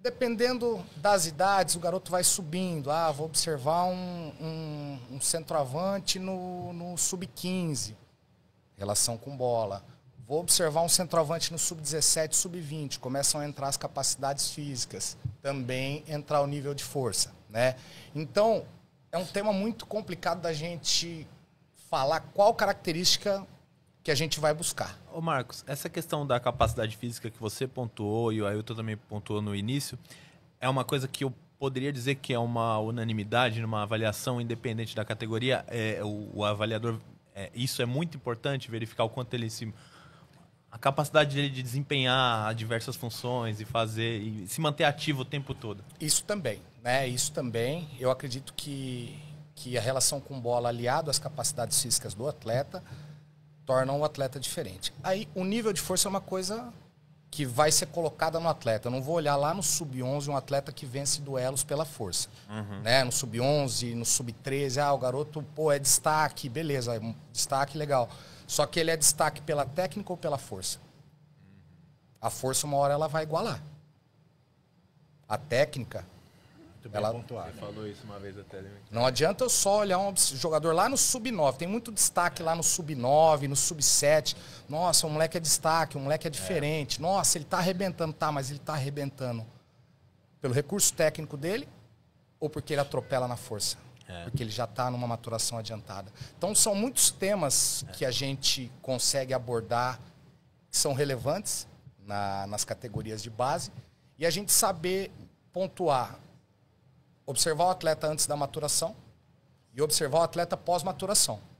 Dependendo das idades, o garoto vai subindo. Ah, vou observar um, um, um centroavante no, no sub-15, relação com bola. Vou observar um centroavante no sub-17, sub-20. Começam a entrar as capacidades físicas, também entrar o nível de força. Né? Então, é um tema muito complicado da gente falar qual característica que a gente vai buscar. Ô Marcos, essa questão da capacidade física que você pontuou e o Ailton também pontuou no início, é uma coisa que eu poderia dizer que é uma unanimidade numa avaliação independente da categoria. É, o, o avaliador, é, isso é muito importante, verificar o quanto ele se. a capacidade dele de desempenhar diversas funções e fazer. e se manter ativo o tempo todo. Isso também, né? Isso também. Eu acredito que, que a relação com bola aliado às capacidades físicas do atleta torna um atleta diferente. Aí o nível de força é uma coisa que vai ser colocada no atleta. Eu não vou olhar lá no sub-11 um atleta que vence duelos pela força. Uhum. Né? No sub-11, no sub-13, ah, o garoto, pô, é destaque, beleza, é um destaque legal. Só que ele é destaque pela técnica ou pela força? A força uma hora ela vai igualar. A técnica muito ela, pontuado. Você falou isso uma vez até. Né? Não adianta eu só olhar um jogador lá no sub-9. Tem muito destaque lá no sub-9, no sub-7. Nossa, o moleque é destaque, o moleque é diferente. É. Nossa, ele tá arrebentando. Tá, mas ele tá arrebentando pelo recurso técnico dele ou porque ele atropela na força. É. Porque ele já está numa maturação adiantada. Então, são muitos temas é. que a gente consegue abordar que são relevantes na, nas categorias de base e a gente saber pontuar observar o atleta antes da maturação e observar o atleta pós-maturação.